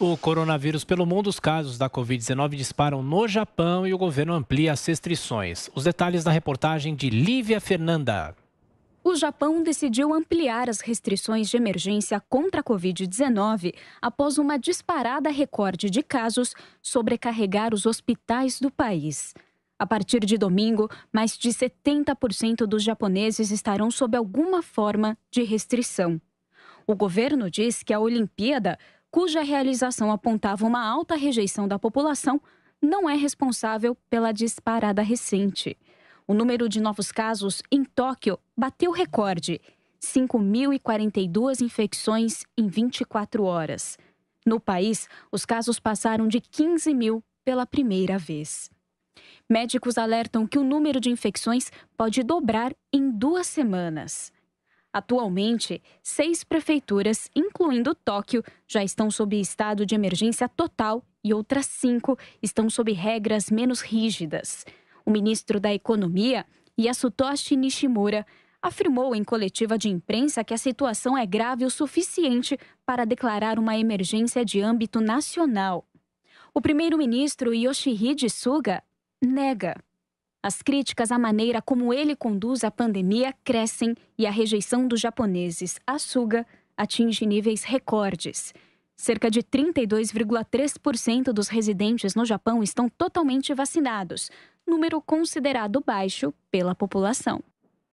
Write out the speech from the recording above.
O coronavírus pelo mundo, os casos da Covid-19 disparam no Japão e o governo amplia as restrições. Os detalhes na reportagem de Lívia Fernanda. O Japão decidiu ampliar as restrições de emergência contra a Covid-19 após uma disparada recorde de casos sobrecarregar os hospitais do país. A partir de domingo, mais de 70% dos japoneses estarão sob alguma forma de restrição. O governo diz que a Olimpíada cuja realização apontava uma alta rejeição da população, não é responsável pela disparada recente. O número de novos casos em Tóquio bateu recorde: 5.042 infecções em 24 horas. No país, os casos passaram de 15 mil pela primeira vez. Médicos alertam que o número de infecções pode dobrar em duas semanas. Atualmente, seis prefeituras, incluindo Tóquio, já estão sob estado de emergência total e outras cinco estão sob regras menos rígidas. O ministro da Economia, Yasutoshi Nishimura, afirmou em coletiva de imprensa que a situação é grave o suficiente para declarar uma emergência de âmbito nacional. O primeiro-ministro Yoshihide Suga nega. As críticas à maneira como ele conduz a pandemia crescem e a rejeição dos japoneses à suga atinge níveis recordes. Cerca de 32,3% dos residentes no Japão estão totalmente vacinados, número considerado baixo pela população.